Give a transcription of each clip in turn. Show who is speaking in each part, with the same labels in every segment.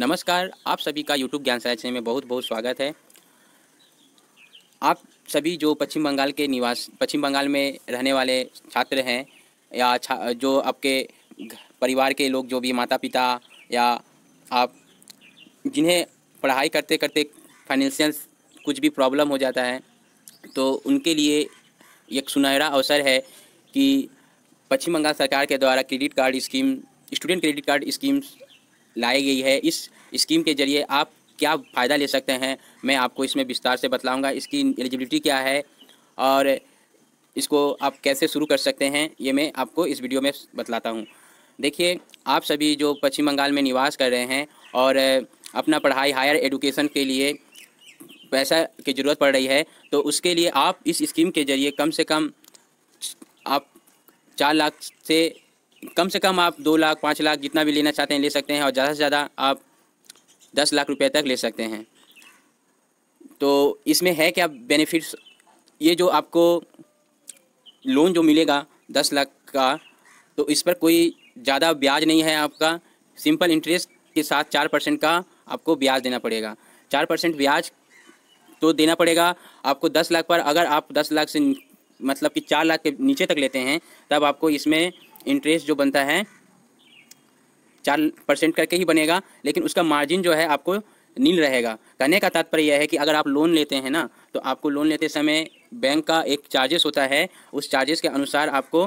Speaker 1: नमस्कार आप सभी का यूट्यूब ज्ञान सराय में बहुत बहुत स्वागत है आप सभी जो पश्चिम बंगाल के निवास पश्चिम बंगाल में रहने वाले छात्र हैं या छा, जो आपके परिवार के लोग जो भी माता पिता या आप जिन्हें पढ़ाई करते करते फाइनेंशियल कुछ भी प्रॉब्लम हो जाता है तो उनके लिए एक सुनहरा अवसर है कि पश्चिम बंगाल सरकार के द्वारा credit card scheme student credit card schemes लाई गई है इस स्कीम के जरिए आप क्या फ़ायदा ले सकते हैं मैं आपको इसमें विस्तार से बतलाऊँगा इसकी एलिजिबिलिटी क्या है और इसको आप कैसे शुरू कर सकते हैं ये मैं आपको इस वीडियो में बतलाता हूँ देखिए आप सभी जो पश्चिम बंगाल में निवास कर रहे हैं और अपना पढ़ाई हायर एडुकेशन के लिए पैसा की ज़रूरत पड़ रही है तो उसके लिए आप इस स्कीम के ज़रिए कम से कम आप चार लाख से कम से कम आप दो लाख पाँच लाख जितना भी लेना चाहते हैं ले सकते हैं और ज़्यादा से ज़्यादा आप दस लाख रुपए तक ले सकते हैं तो इसमें है क्या बेनिफिट्स ये जो आपको लोन जो मिलेगा दस लाख का तो इस पर कोई ज़्यादा ब्याज नहीं है आपका सिंपल इंटरेस्ट के साथ चार परसेंट का आपको ब्याज देना पड़ेगा चार परसेंट ब्याज तो देना पड़ेगा आपको दस लाख पर अगर आप दस लाख से मतलब कि चार लाख के नीचे तक लेते हैं तब आपको इसमें इंटरेस्ट जो बनता है चार परसेंट करके ही बनेगा लेकिन उसका मार्जिन जो है आपको नील रहेगा कहने का तात्पर्य यह है कि अगर आप लोन लेते हैं ना तो आपको लोन लेते समय बैंक का एक चार्जेस होता है उस चार्जेस के अनुसार आपको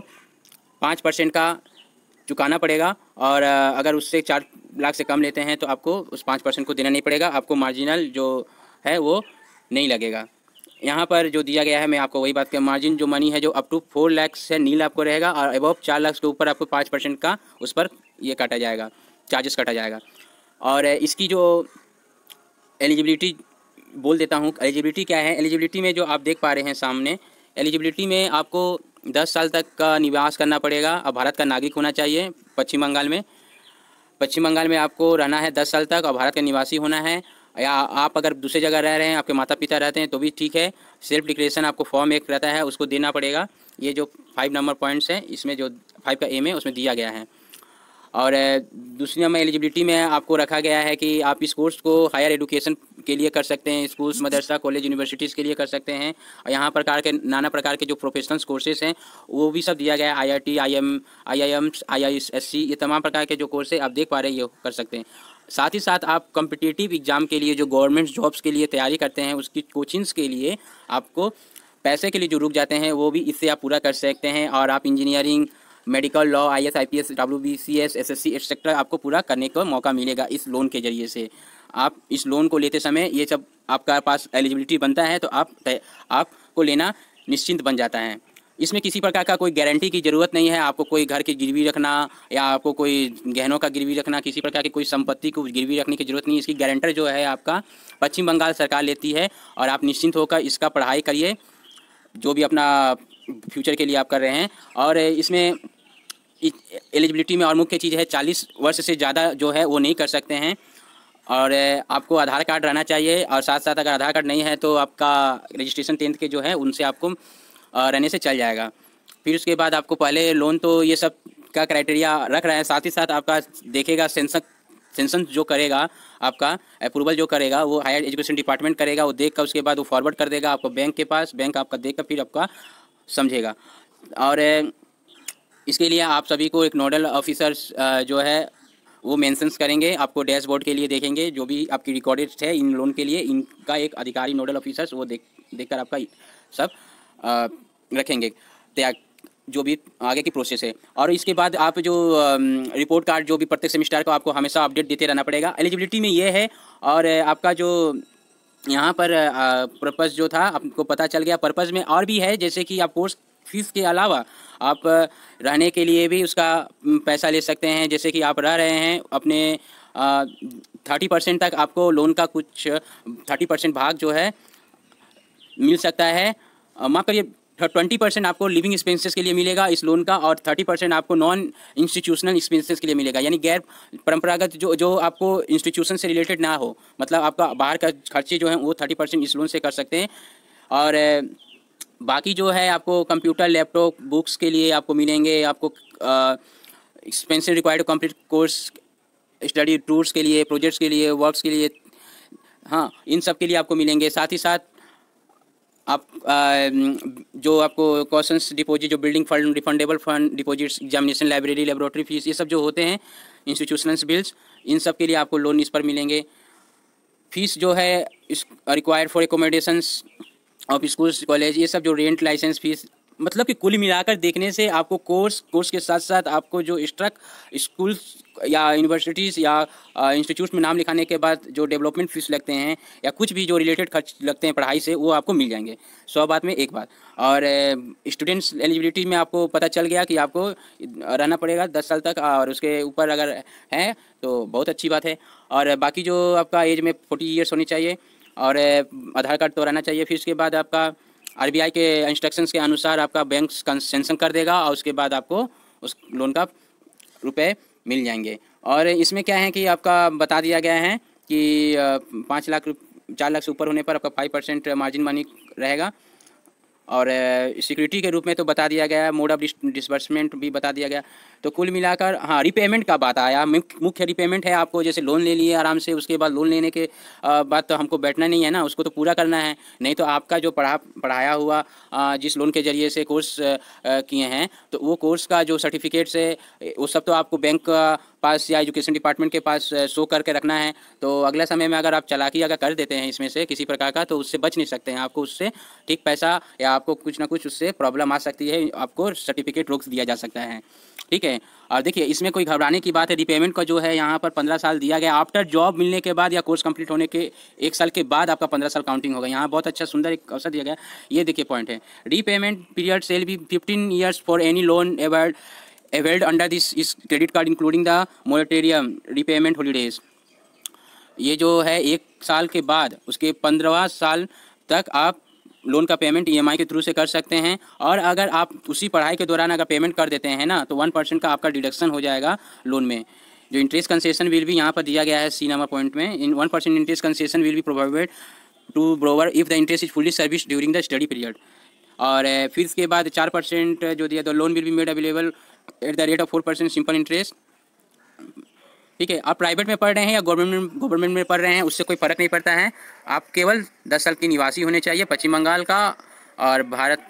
Speaker 1: पाँच परसेंट का चुकाना पड़ेगा और अगर उससे चार लाख से कम लेते हैं तो आपको उस पाँच परसेंट को देना नहीं पड़ेगा आपको मार्जिनल जो है वो नहीं लगेगा यहाँ पर जो दिया गया है मैं आपको वही बात कर मार्जिन जो मनी है जो अप टू फोर लैक्स से नील आपको रहेगा और अबव चार लाख के ऊपर आपको पाँच परसेंट का उस पर ये काटा जाएगा चार्जेस काटा जाएगा और इसकी जो एलिजिबिलिटी बोल देता हूँ एलिजिबिलिटी क्या है एलिजिबिलिटी में जो आप देख पा रहे हैं सामने एलिजिबिलिटी में आपको दस साल तक का निवास करना पड़ेगा और भारत का नागरिक होना चाहिए पश्चिम बंगाल में पश्चिम बंगाल में आपको रहना है दस साल तक और भारत का निवासी होना है या आप अगर दूसरी जगह रह रहे हैं आपके माता पिता रहते हैं तो भी ठीक है सेल्फ डिक्लेरेशन आपको फॉर्म एक रहता है उसको देना पड़ेगा ये जो फाइव नंबर पॉइंट्स हैं इसमें जो फाइव का एम है उसमें दिया गया है और दूसरी नंबर एलिजिबिलिटी में आपको रखा गया है कि आप इस कोर्स को हायर एजुकेशन के लिए कर सकते हैं स्कूल्स मदरसा कॉलेज यूनिवर्सिटीज़ के लिए कर सकते हैं और यहाँ प्रकार के नाना प्रकार के जो प्रोफेशनल्स कोर्सेज हैं वो भी सब दिया गया है I I T I M I I M I I S C ये तमाम प्रकार के जो कोर्स है आप देख पा रहे हैं ये कर सकते हैं साथ ही साथ आप कम्पिटिटिव एग्ज़ाम के लिए जो गवर्नमेंट जॉब्स के लिए तैयारी करते हैं उसकी कोचिंग्स के लिए आपको पैसे के लिए जो रुक जाते हैं वो भी इससे आप पूरा कर सकते हैं और आप engineering medical law I S I P S W B C S S S C etcetera आपको पूरा करने का मौका मिलेगा इस लोन के जरिए से आप इस लोन को लेते समय ये सब आपका पास एलिजिबिलिटी बनता है तो आप आपको लेना निश्चिंत बन जाता है इसमें किसी प्रकार का कोई गारंटी की ज़रूरत नहीं है आपको कोई घर की गिरवी रखना या आपको कोई गहनों का गिरवी रखना किसी प्रकार की कोई संपत्ति को गिरवी रखने की ज़रूरत नहीं इसकी गारंटर जो है आपका पश्चिम बंगाल सरकार लेती है और आप निश्चिंत होकर इसका पढ़ाई करिए जो भी अपना फ्यूचर के लिए आप कर रहे हैं और इसमें एलिजिबिलिटी में और मुख्य चीज़ है चालीस वर्ष से ज़्यादा जो है वो नहीं कर सकते हैं और आपको आधार कार्ड रहना चाहिए और साथ साथ अगर आधार कार्ड नहीं है तो आपका रजिस्ट्रेशन टेंथ के जो है उनसे आपको रहने से चल जाएगा फिर उसके बाद आपको पहले लोन तो ये सब का क्राइटेरिया रख रहा है साथ ही साथ आपका देखेगा सेंसक सेंसन जो करेगा आपका अप्रूवल जो करेगा वो हायर एजुकेशन डिपार्टमेंट करेगा वो देख कर उसके बाद वो फॉरवर्ड कर देगा आपको बैंक के पास बैंक आपका देख कर फिर आपका समझेगा और इसके लिए आप सभी को एक नोडल ऑफिसर्स जो है वो मेंशंस करेंगे आपको डैशबोर्ड के लिए देखेंगे जो भी आपकी रिकॉर्डेड है इन लोन के लिए इनका एक अधिकारी नोडल ऑफिसर्स वो देख देखकर आपका सब रखेंगे त्याग तो जो भी आगे की प्रोसेस है और इसके बाद आप जो रिपोर्ट कार्ड जो भी प्रत्येक सेमिस्टर को आपको हमेशा अपडेट देते रहना पड़ेगा एलिजिबिलिटी में ये है और आपका जो यहाँ पर पर्पज़ जो था आपको पता चल गया पर्पज़ में और भी है जैसे कि आप कोर्स फीस के अलावा आप रहने के लिए भी उसका पैसा ले सकते हैं जैसे कि आप रह रहे हैं अपने थर्टी परसेंट तक आपको लोन का कुछ थर्टी परसेंट भाग जो है मिल सकता है माफ करिए ट्वेंटी परसेंट आपको लिविंग एक्सपेंसेस के लिए मिलेगा इस लोन का और थर्टी परसेंट आपको नॉन इंस्टीट्यूशनल एक्सपेंसेस के लिए मिलेगा यानी गैर परंपरागत जो जो आपको इंस्टीट्यूशन से रिलेटेड ना हो मतलब आपका बाहर का खर्चे जो है वो थर्टी परसेंट इस लोन से कर सकते हैं और बाकी जो है आपको कंप्यूटर लैपटॉप बुक्स के लिए आपको मिलेंगे आपको expensive required complete course study tours के लिए प्रोजेक्ट्स के लिए वर्क्स के लिए हाँ इन सब के लिए आपको मिलेंगे साथ ही साथ आप आ, जो आपको क्वेश्चन डिपॉजिट जो building fund refundable fund deposits examination library laboratory fees ये सब जो होते हैं इंस्टीट्यूशनल्स बिल्स इन सब के लिए आपको लोन इस पर मिलेंगे फीस जो है required for accommodations of schools college ये सब जो रेंट लाइसेंस फीस मतलब कि कुल मिलाकर देखने से आपको कोर्स कोर्स के साथ साथ आपको जो स्ट्रक स्कूल्स या यूनिवर्सिटीज़ या इंस्टीट्यूट में नाम लिखाने के बाद जो डेवलपमेंट फीस लगते हैं या कुछ भी जो रिलेटेड खर्च लगते हैं पढ़ाई से वो आपको मिल जाएंगे सौ बात में एक बात और स्टूडेंट्स एलिजिबिलिटी में आपको पता चल गया कि आपको रहना पड़ेगा दस साल तक और उसके ऊपर अगर है तो बहुत अच्छी बात है और बाकी जो आपका एज में फोर्टी ईयर्स होनी चाहिए और आधार कार्ड तो रहना चाहिए फिर उसके बाद आपका आरबीआई के इंस्ट्रक्शंस के अनुसार आपका बैंक कंसेंसन कर देगा और उसके बाद आपको उस लोन का रुपये मिल जाएंगे और इसमें क्या है कि आपका बता दिया गया है कि पाँच लाख चार लाख से ऊपर होने पर आपका फाइव परसेंट मार्जिन मनी रहेगा और सिक्योरिटी के रूप में तो बता दिया गया है मोड ऑफ डिसबर्समेंट भी बता दिया गया तो कुल मिलाकर हाँ रिपेमेंट का बात आया मुख्य रिपेमेंट है आपको जैसे लोन ले लिए आराम से उसके बाद लोन लेने के बाद तो हमको बैठना नहीं है ना उसको तो पूरा करना है नहीं तो आपका जो पढ़ा पढ़ाया हुआ जिस लोन के ज़रिए से कोर्स किए हैं तो वो कोर्स का जो सर्टिफिकेट्स है वो सब तो आपको बैंक पास या एजुकेशन डिपार्टमेंट के पास शो करके रखना है तो अगले समय में अगर आप चलाकी अगर कर देते हैं इसमें से किसी प्रकार का तो उससे बच नहीं सकते हैं आपको उससे ठीक पैसा या आपको कुछ ना कुछ उससे प्रॉब्लम आ सकती है आपको सर्टिफिकेट रोक दिया जा सकता है ठीक है करें और देखिए इसमें कोई घबराने की बात है रिपेमेंट का जो है यहाँ पर पंद्रह साल दिया गया आफ्टर जॉब मिलने के बाद या कोर्स कंप्लीट होने के एक साल के बाद आपका पंद्रह साल काउंटिंग होगा यहाँ बहुत अच्छा सुंदर एक अवसर दिया गया ये देखिए पॉइंट है repayment period shall be fifteen years for any loan awarded availed under this इस credit card including the moratorium repayment holidays ये जो है एक साल के बाद उसके पंद्रहवा साल तक आप लोन का पेमेंट ई e के थ्रू से कर सकते हैं और अगर आप उसी पढ़ाई के दौरान अगर पेमेंट कर देते हैं ना तो वन परसेंट का आपका डिडक्शन हो जाएगा लोन में जो इंटरेस्ट कंसेशन बिल भी यहाँ पर दिया गया है सी नंबर पॉइंट में in one percent interest concession will भी provided to borrower if the interest is fully service during the study period और फिर eh, इसके बाद चार परसेंट जो दिया तो loan will be made available at the rate of four percent simple interest ठीक है आप प्राइवेट में पढ़ रहे हैं या गवर्नमेंट गवर्नमेंट में पढ़ रहे हैं उससे कोई फ़र्क नहीं पड़ता है आप केवल दस साल के निवासी होने चाहिए पश्चिम बंगाल का और भारत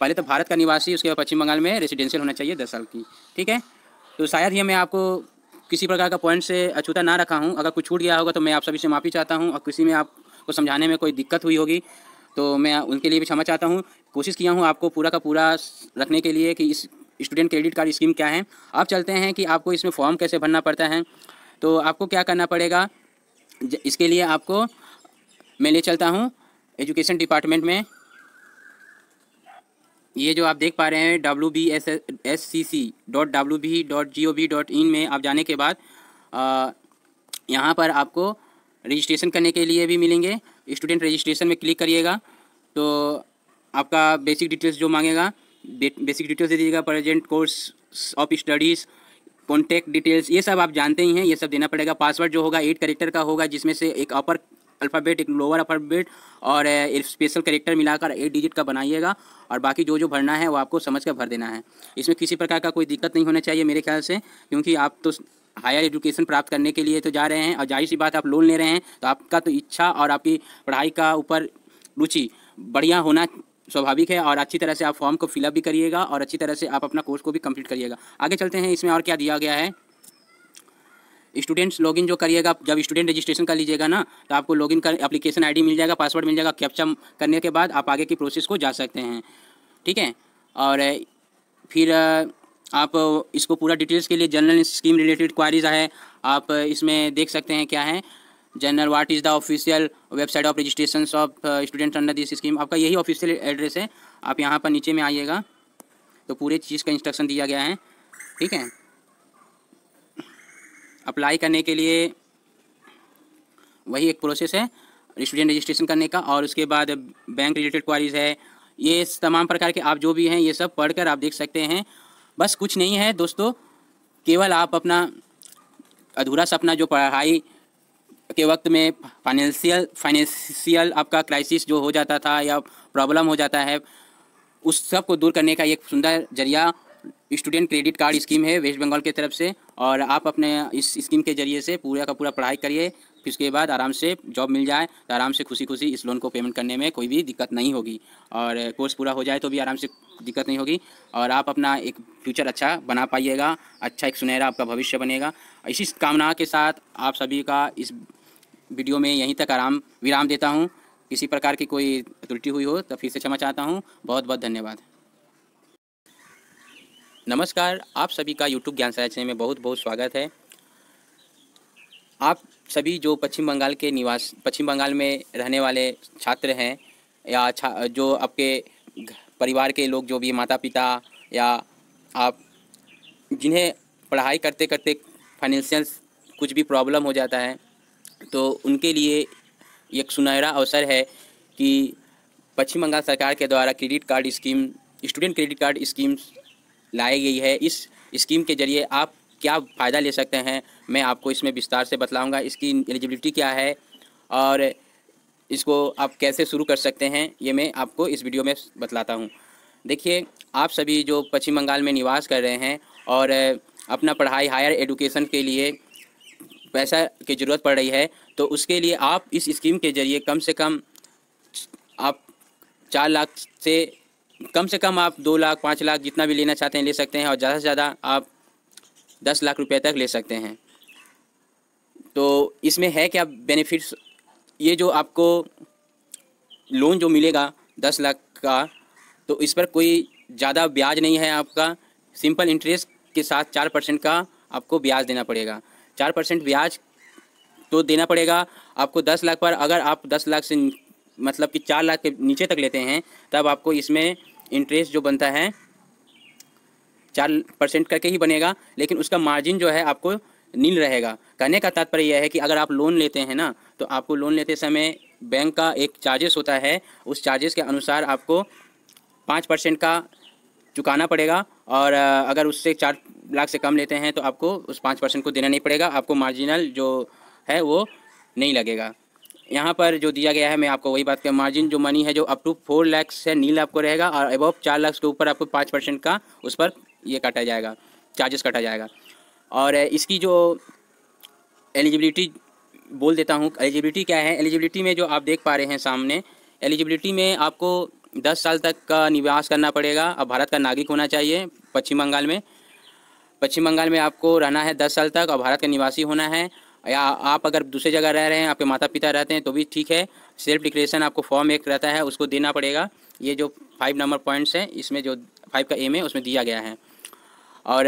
Speaker 1: पहले तो भारत का निवासी उसके बाद पश्चिम बंगाल में रेसिडेंशियल होना चाहिए दस साल की ठीक है तो शायद ही मैं आपको किसी प्रकार का पॉइंट से अछूता ना रखा हूँ अगर कुछ छूट गया होगा तो मैं आप सभी से माफ़ी चाहता हूँ और किसी में आपको समझाने में कोई दिक्कत हुई होगी तो मैं उनके लिए भी क्षमा चाहता हूँ कोशिश किया हूँ आपको पूरा का पूरा रखने के लिए कि इस स्टूडेंट क्रेडिट कार्ड स्कीम क्या है आप चलते हैं कि आपको इसमें फॉर्म कैसे भरना पड़ता है तो आपको क्या करना पड़ेगा इसके लिए आपको मैं ले चलता हूँ एजुकेशन डिपार्टमेंट में ये जो आप देख पा रहे हैं W B S S C C dot W B dot G O V dot in में आप जाने के बाद यहाँ पर आपको रजिस्ट्रेशन करने के लिए भी मिलेंगे स्टूडेंट रजिस्ट्रेशन में क्लिक करिएगा तो आपका बेसिक डिटेल्स जो मांगेगा बेसिक डिटेल्स दे दीजिएगा present course of studies contact details ये सब आप जानते ही हैं ये सब देना पड़ेगा पासवर्ड जो होगा एट करेक्टर का होगा जिसमें से एक अपर अल्फ़ाबेट एक लोअर अल्फ़ाबेट और एक स्पेशल करेक्टर मिलाकर एट डिजिट का बनाइएगा और बाकी जो जो भरना है वो आपको समझ कर भर देना है इसमें किसी प्रकार का कोई दिक्कत नहीं होना चाहिए मेरे ख्याल से क्योंकि आप तो हायर एजुकेशन प्राप्त करने के लिए तो जा रहे हैं और जाहिर सी बात आप लोन ले रहे हैं तो आपका तो इच्छा और आपकी पढ़ाई का ऊपर रुचि बढ़िया होना स्वाभाविक है और अच्छी तरह से आप फॉर्म को फिलअप भी करिएगा और अच्छी तरह से आप अपना कोर्स को भी कंप्लीट करिएगा आगे चलते हैं इसमें और क्या दिया गया है स्टूडेंट्स लॉगिन जो करिएगा जब स्टूडेंट रजिस्ट्रेशन कर लीजिएगा ना तो आपको लॉगिन कर एप्लीकेशन आईडी मिल जाएगा पासवर्ड मिल जाएगा कैप्चा करने के बाद आप आगे की प्रोसेस को जा सकते हैं ठीक है और फिर आप इसको पूरा डिटेल्स के लिए जनरल स्कीम रिलेटेड क्वारीज है आप इसमें देख सकते हैं क्या है general what is the official website of registration of student under this scheme आपका यही ऑफिशियल एड्रेस है आप यहाँ पर नीचे में आइएगा तो पूरे चीज़ का इंस्ट्रक्शन दिया गया है ठीक है अप्लाई करने के लिए वही एक प्रोसेस है स्टूडेंट रजिस्ट्रेशन करने का और उसके बाद बैंक रिलेटेड क्वारीज है ये तमाम प्रकार के आप जो भी हैं ये सब पढ़कर आप देख सकते हैं बस कुछ नहीं है दोस्तों केवल आप अपना अधूरा सपना जो पढ़ाई के वक्त में फाइनेंशियल फाइनेंशियल आपका क्राइसिस जो हो जाता था या प्रॉब्लम हो जाता है उस सब को दूर करने का एक सुंदर जरिया स्टूडेंट क्रेडिट कार्ड स्कीम है वेस्ट बंगाल की तरफ से और आप अपने इस स्कीम के जरिए से पूरा का पूरा पढ़ाई करिए फिर उसके बाद आराम से जॉब मिल जाए तो आराम से खुशी खुशी इस लोन को पेमेंट करने में कोई भी दिक्कत नहीं होगी और कोर्स पूरा हो जाए तो भी आराम से दिक्कत नहीं होगी और आप अपना एक फ्यूचर अच्छा बना पाइएगा अच्छा एक सुनहरा आपका भविष्य बनेगा इसी कामना के साथ आप सभी का इस वीडियो में यहीं तक आराम विराम देता हूँ किसी प्रकार की कोई त्रुटि हुई हो तो फिर से क्षमा चाहता हूँ बहुत बहुत धन्यवाद नमस्कार आप सभी का यूट्यूब ज्ञान संरचना में बहुत बहुत स्वागत है आप सभी जो पश्चिम बंगाल के निवास पश्चिम बंगाल में रहने वाले छात्र हैं या छा जो आपके परिवार के लोग जो भी माता पिता या आप जिन्हें पढ़ाई करते करते फाइनेंशियल कुछ भी प्रॉब्लम हो जाता है तो उनके लिए एक सुनहरा अवसर है कि पश्चिम बंगाल सरकार के द्वारा credit card scheme student credit card scheme लाई गई है इस स्कीम के जरिए आप क्या फ़ायदा ले सकते हैं मैं आपको इसमें विस्तार से बतलाऊंगा इसकी एलिजिबिलिटी क्या है और इसको आप कैसे शुरू कर सकते हैं ये मैं आपको इस वीडियो में बतलाता हूँ देखिए आप सभी जो पश्चिम बंगाल में निवास कर रहे हैं और अपना पढ़ाई हायर एडुकेशन के लिए पैसा की ज़रूरत पड़ रही है तो उसके लिए आप इस स्कीम के ज़रिए कम से कम आप चार लाख से कम से कम आप दो लाख पाँच लाख जितना भी लेना चाहते हैं ले सकते हैं और ज़्यादा से ज़्यादा आप दस लाख रुपए तक ले सकते हैं तो इसमें है क्या बेनिफिट्स ये जो आपको लोन जो मिलेगा दस लाख का तो इस पर कोई ज़्यादा ब्याज नहीं है आपका सिंपल इंटरेस्ट के साथ चार परसेंट का आपको ब्याज देना पड़ेगा चार परसेंट ब्याज तो देना पड़ेगा आपको दस लाख पर अगर आप दस लाख से मतलब कि चार लाख के नीचे तक लेते हैं तब आपको इसमें इंटरेस्ट जो बनता है चार परसेंट करके ही बनेगा लेकिन उसका मार्जिन जो है आपको नील रहेगा कहने का तात्पर्य यह है कि अगर आप लोन लेते हैं ना तो आपको लोन लेते समय बैंक का एक चार्जेस होता है उस चार्जेस के अनुसार आपको पाँच परसेंट का चुकाना पड़ेगा और अगर उससे चार लाख से कम लेते हैं तो आपको उस पाँच परसेंट को देना नहीं पड़ेगा आपको मार्जिनल जो है वो नहीं लगेगा यहाँ पर जो दिया गया है मैं आपको वही बात कर मार्जिन जो मनी है जो अप टू फोर लैक्स है नील आपको रहेगा और अबव चार लाख के ऊपर आपको पाँच परसेंट का उस पर ये काटा जाएगा चार्जेस काटा जाएगा और इसकी जो एलिजिबिलिटी बोल देता हूँ एलिजिबिलिटी क्या है एलिजिबिलिटी में जो आप देख पा रहे हैं सामने एलिजिबिलिटी में आपको दस साल तक का निवास करना पड़ेगा और भारत का नागरिक होना चाहिए पश्चिम बंगाल में पश्चिम बंगाल में आपको रहना है दस साल तक और भारत का निवासी होना है या आप अगर दूसरी जगह रह रहे हैं आपके माता पिता रहते हैं तो भी ठीक है सेल्फ डिक्लेरेशन आपको फॉर्म एक रहता है उसको देना पड़ेगा ये जो फाइव नंबर पॉइंट्स हैं इसमें जो फाइव का एम है उसमें दिया गया है और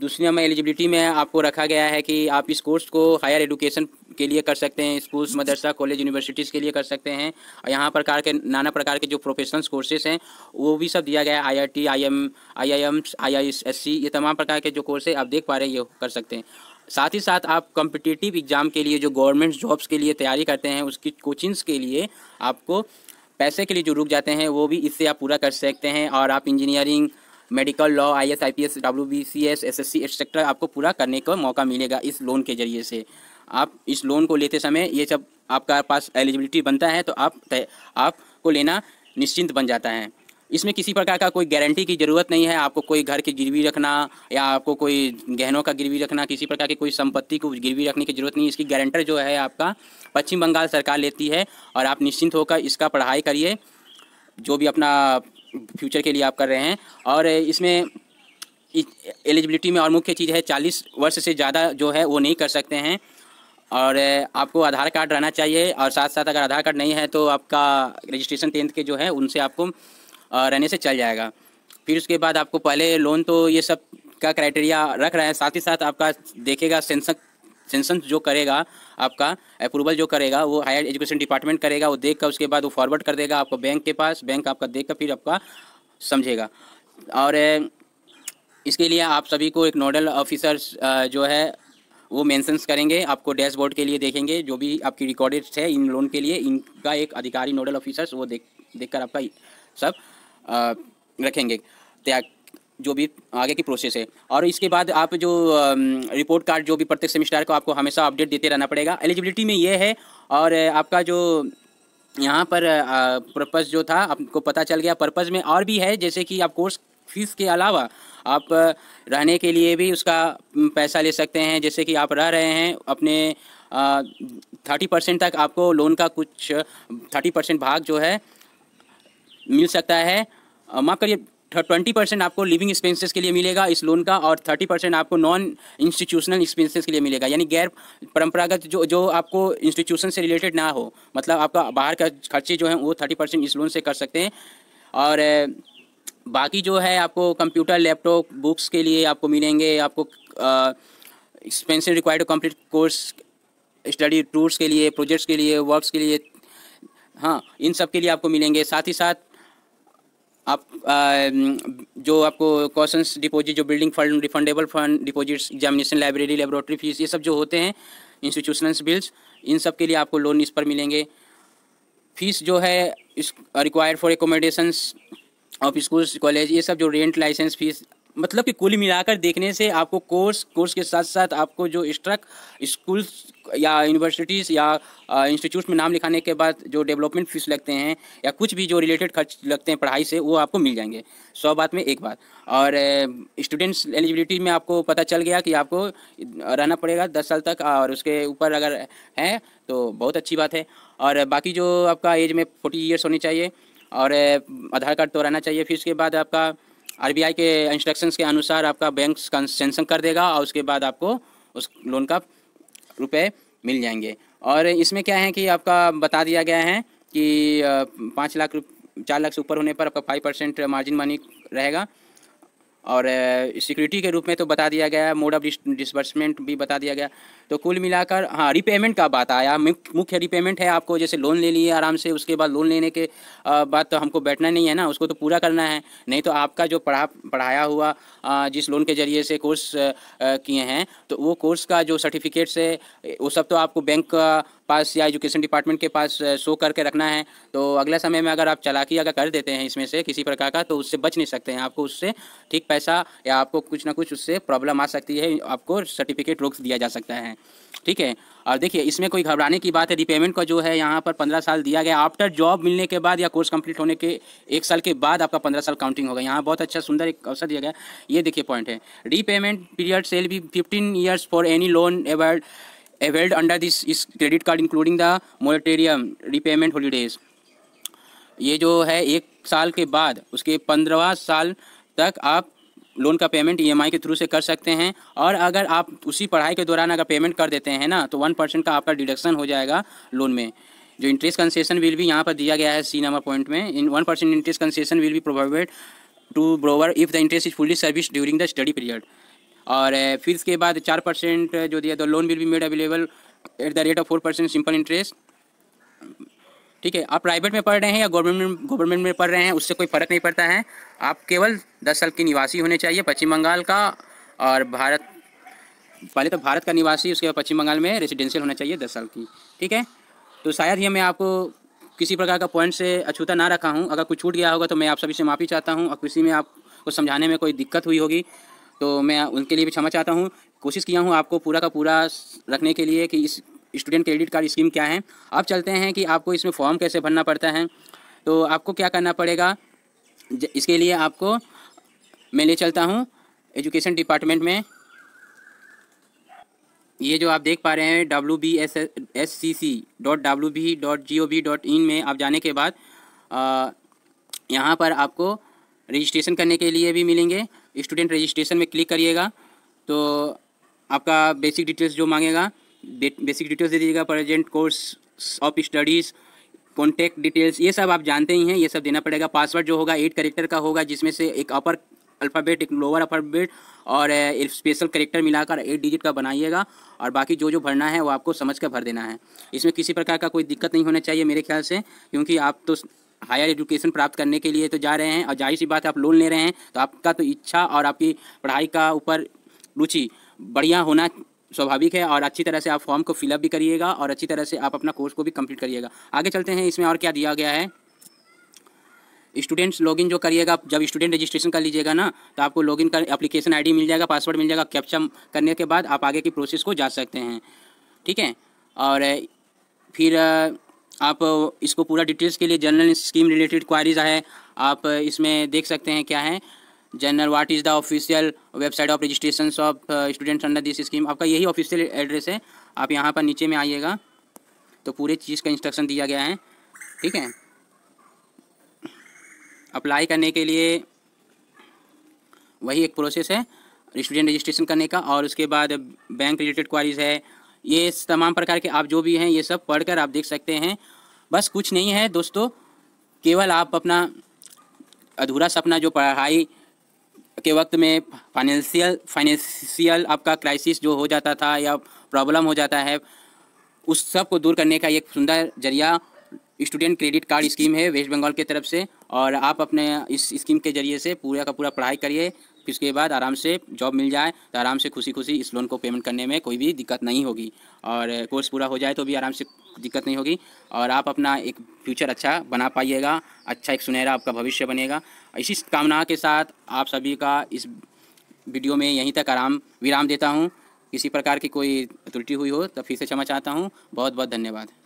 Speaker 1: दूसरी में एलिजिबिलिटी में आपको रखा गया है कि आप इस कोर्स को हायर एडुकेशन के लिए कर सकते हैं स्कूल्स मदरसा कॉलेज यूनिवर्सिटीज़ के लिए कर सकते हैं और यहाँ प्रकार के नाना प्रकार के जो प्रोफेशनल कोर्सेज हैं वो भी सब दिया गया है I I T I M I I I I S C ये तमाम प्रकार के जो कोर्स है आप देख पा रहे हैं ये कर सकते हैं साथ ही साथ आप कम्पिटिटिव एग्ज़ाम के लिए जो गवर्नमेंट जॉब्स के लिए तैयारी करते हैं उसकी कोचिंग्स के लिए आपको पैसे के लिए जो रुक जाते हैं वो भी इससे आप पूरा कर सकते हैं और आप engineering medical law I S I P S W B C S S S C etcetera आपको पूरा करने का मौका मिलेगा इस लोन के ज़रिए से आप इस लोन को लेते समय ये सब आपका पास एलिजिबिलिटी बनता है तो आप आपको लेना निश्चिंत बन जाता है इसमें किसी प्रकार का कोई गारंटी की ज़रूरत नहीं है आपको कोई घर की गिरवी रखना या आपको कोई गहनों का गिरवी रखना किसी प्रकार की कोई संपत्ति को गिरवी रखने की ज़रूरत नहीं इसकी गारंटर जो है आपका पश्चिम बंगाल सरकार लेती है और आप निश्चिंत होकर इसका पढ़ाई करिए जो भी अपना फ्यूचर के लिए आप कर रहे हैं और इसमें एलिजिबिलिटी में और मुख्य चीज़ है चालीस वर्ष से ज़्यादा जो है वो नहीं कर सकते हैं और आपको आधार कार्ड रहना चाहिए और साथ साथ अगर आधार कार्ड नहीं है तो आपका रजिस्ट्रेशन टेंथ के जो है उनसे आपको रहने से चल जाएगा फिर उसके बाद आपको पहले लोन तो ये सब का क्राइटेरिया रख रहे हैं साथ ही साथ आपका देखेगा सेंसक सेंसन जो करेगा आपका अप्रूवल जो करेगा वो हायर एजुकेशन डिपार्टमेंट करेगा वो देख कर उसके बाद वो फॉरवर्ड कर देगा आपको बैंक के पास बैंक आपका देख कर फिर आपका समझेगा और इसके लिए आप सभी को एक नोडल ऑफिसर जो है वो मेंशंस करेंगे आपको डैशबोर्ड के लिए देखेंगे जो भी आपकी रिकॉर्डेड है इन लोन के लिए इनका एक अधिकारी नोडल ऑफिसर्स वो देख देख कर आपका सब आ, रखेंगे त्याग जो भी आगे की प्रोसेस है और इसके बाद आप जो रिपोर्ट कार्ड जो भी प्रत्येक सेमिस्टार को आपको हमेशा अपडेट देते रहना पड़ेगा एलिजिबिलिटी में ये है और आपका जो यहाँ पर पर्पज़ जो था आपको पता चल गया पर्पज़ में और भी है जैसे कि आप कोर्स फीस के अलावा आप रहने के लिए भी उसका पैसा ले सकते हैं जैसे कि आप रह रहे हैं अपने थर्टी परसेंट तक आपको लोन का कुछ थर्टी परसेंट भाग जो है मिल सकता है माफ़ करिए ट्वेंटी परसेंट आपको लिविंग एक्सपेंसेस के लिए मिलेगा इस लोन का और थर्टी परसेंट आपको नॉन इंस्टीट्यूशनल एक्सपेंसेस के लिए मिलेगा यानी गैर परंपरागत जो जो आपको इंस्टीट्यूशन से रिलेटेड ना हो मतलब आपका बाहर का खर्चे जो है वो थर्टी परसेंट इस लोन से कर सकते हैं और बाकी जो है आपको कंप्यूटर लैपटॉप बुक्स के लिए आपको मिलेंगे आपको expensive required complete course study tours के लिए प्रोजेक्ट्स के लिए वर्क्स के लिए हाँ इन सब के लिए आपको मिलेंगे साथ ही साथ आप आ, जो आपको कॉशंस डिपॉजिट जो building fund refundable fund deposits examination library laboratory fees ये सब जो होते हैं इंस्टीट्यूशनल्स बिल्स इन सब के लिए आपको लोन इस पर मिलेंगे फीस जो है required for accommodations of schools college ये सब जो रेंट लाइसेंस फीस मतलब कि कुल मिलाकर देखने से आपको कोर्स कोर्स के साथ साथ आपको जो स्ट्रक स्कूल्स या यूनिवर्सिटीज़ या इंस्टीट्यूट में नाम लिखाने के बाद जो डेवलपमेंट फीस लगते हैं या कुछ भी जो रिलेटेड खर्च लगते हैं पढ़ाई से वो आपको मिल जाएंगे सौ बात में एक बात और स्टूडेंट्स एलिजिबिलिटी में आपको पता चल गया कि आपको रहना पड़ेगा दस साल तक और उसके ऊपर अगर है तो बहुत अच्छी बात है और बाकी जो आपका एज में फोर्टी ईयर्स होनी चाहिए और आधार कार्ड तो रहना चाहिए फिर उसके बाद आपका आरबीआई के इंस्ट्रक्शंस के अनुसार आपका बैंक सेंसन कर देगा और उसके बाद आपको उस लोन का रुपये मिल जाएंगे और इसमें क्या है कि आपका बता दिया गया है कि पाँच लाख चार लाख से ऊपर होने पर आपका फाइव परसेंट मार्जिन मनी रहेगा और सिक्योरिटी के रूप में तो बता दिया गया है मोड ऑफ डिसबर्समेंट भी बता दिया गया तो कुल मिलाकर हाँ रिपेमेंट का बात आया मुख्य रिपेमेंट है आपको जैसे लोन ले लिए आराम से उसके बाद लोन लेने के बाद तो हमको बैठना नहीं है ना उसको तो पूरा करना है नहीं तो आपका जो पढ़ा पढ़ाया हुआ जिस लोन के ज़रिए से कोर्स किए हैं तो वो कोर्स का जो सर्टिफिकेट्स है वो सब तो आपको बैंक पास या एजुकेशन डिपार्टमेंट के पास शो करके रखना है तो अगले समय में अगर आप चलाकी अगर कर देते हैं इसमें से किसी प्रकार का तो उससे बच नहीं सकते हैं आपको उससे ठीक पैसा या आपको कुछ ना कुछ उससे प्रॉब्लम आ सकती है आपको सर्टिफिकेट रोक दिया जा सकता है ठीक है और देखिए इसमें कोई घबराने की बात है रिपेमेंट का जो है यहाँ पर पंद्रह साल दिया गया आफ्टर जॉब मिलने के बाद या कोर्स कंप्लीट होने के एक साल के बाद आपका पंद्रह साल काउंटिंग होगा यहाँ बहुत अच्छा सुंदर एक अवसर दिया गया ये देखिए पॉइंट है repayment period shall be fifteen years for any loan awarded availed uh, under this is credit card including the moratorium repayment holidays ये जो है एक साल के बाद उसके पंद्रवा साल तक आप लोन का पेमेंट ईएमआई e के थ्रू से कर सकते हैं और अगर आप उसी पढ़ाई के दौरान अगर पेमेंट कर देते हैं ना तो वन परसेंट का आपका डिडक्शन हो जाएगा लोन में जो इंटरेस्ट कंसेशन विल भी यहाँ पर दिया गया है सी नंबर पॉइंट में in one percent interest concession will भी provided to borrower if the interest is fully service during the study period और फिर इसके बाद चार परसेंट जो दिया तो loan will be made available at the rate of four percent simple interest ठीक है आप प्राइवेट में पढ़ रहे हैं या गवर्नमेंट गवर्नमेंट में पढ़ रहे हैं उससे कोई फ़र्क नहीं पड़ता है आप केवल दस साल के निवासी होने चाहिए पश्चिम बंगाल का और भारत पहले तो भारत का निवासी उसके बाद पश्चिम बंगाल में रेजिडेंशियल होना चाहिए दस साल की ठीक है तो शायद ही मैं आपको किसी प्रकार का पॉइंट से अछूता ना रखा हूँ अगर कुछ छूट गया होगा तो मैं आप सभी से माफ़ी चाहता हूँ और किसी में आपको समझाने में कोई दिक्कत हुई होगी तो मैं उनके लिए भी क्षमा चाहता हूँ कोशिश किया हूँ आपको पूरा का पूरा रखने के लिए कि इस स्टूडेंट क्रेडिट कार्ड स्कीम क्या है अब चलते हैं कि आपको इसमें फॉर्म कैसे भरना पड़ता है तो आपको क्या करना पड़ेगा इसके लिए आपको मैं ले चलता हूँ एजुकेशन डिपार्टमेंट में ये जो आप देख पा रहे हैं W B S S C C dot W B dot G O V dot in में आप जाने के बाद यहाँ पर आपको रजिस्ट्रेशन करने के लिए भी मिलेंगे स्टूडेंट रजिस्ट्रेशन में क्लिक करिएगा तो आपका बेसिक डिटेल्स जो मांगेगा बेसिक डिटेल्स दे दीजिएगा present course of studies contact details ये सब आप जानते ही हैं ये सब देना पड़ेगा पासवर्ड जो होगा एट करेक्टर का होगा जिसमें से एक अपर अल्फ़ाबेट एक लोअर अल्फ़ाबेट और eh, एक स्पेशल करेक्टर मिलाकर एट डिजिट का बनाइएगा और बाकी जो जो भरना है वो आपको समझ कर भर देना है इसमें किसी प्रकार का कोई दिक्कत नहीं होना चाहिए मेरे ख्याल से क्योंकि आप तो हायर एजुकेशन प्राप्त करने के लिए तो जा रहे हैं और जाहिर सी बात है आप लोन ले रहे हैं तो आपका तो इच्छा और आपकी पढ़ाई का ऊपर रुचि बढ़िया होना स्वाभाविक है और अच्छी तरह से आप फॉर्म को फिलअप भी करिएगा और अच्छी तरह से आप अपना कोर्स को भी कंप्लीट करिएगा आगे चलते हैं इसमें और क्या दिया गया है स्टूडेंट्स लॉगिन जो करिएगा जब स्टूडेंट रजिस्ट्रेशन कर लीजिएगा ना तो आपको लॉगिन कर एप्लीकेशन आईडी मिल जाएगा पासवर्ड मिल जाएगा कैप्चा करने के बाद आप आगे की प्रोसेस को जा सकते हैं ठीक है और फिर आप इसको पूरा डिटेल्स के लिए जनरल स्कीम रिलेटेड क्वारीज है आप इसमें देख सकते हैं क्या है general what is the official website of registration of students under this scheme आपका यही ऑफिशियल एड्रेस है आप यहाँ पर नीचे में आइएगा तो पूरे चीज़ का इंस्ट्रक्शन दिया गया है ठीक है अप्लाई करने के लिए वही एक प्रोसेस है स्टूडेंट रजिस्ट्रेशन करने का और उसके बाद बैंक रिलेटेड क्वारीज है ये तमाम प्रकार के आप जो भी हैं ये सब पढ़कर आप देख सकते हैं बस कुछ नहीं है दोस्तों केवल आप अपना अधूरा सपना जो पढ़ाई के वक्त में फाइनेंशियल फाइनेंशियल आपका क्राइसिस जो हो जाता था या प्रॉब्लम हो जाता है उस सब को दूर करने का एक सुंदर जरिया स्टूडेंट क्रेडिट कार्ड स्कीम है वेस्ट बंगाल की तरफ से और आप अपने इस स्कीम के जरिए से पूरा का पूरा पढ़ाई करिए फिर उसके बाद आराम से जॉब मिल जाए तो आराम से खुशी खुशी इस लोन को पेमेंट करने में कोई भी दिक्कत नहीं होगी और कोर्स पूरा हो जाए तो भी आराम से दिक्कत नहीं होगी और आप अपना एक फ्यूचर अच्छा बना पाइएगा अच्छा एक सुनहरा आपका भविष्य बनेगा इसी कामना के साथ आप सभी का इस वीडियो में यहीं तक आराम विराम देता हूँ किसी प्रकार की कोई त्रुटि हुई हो तो फिर से क्षमा चाहता हूँ बहुत बहुत धन्यवाद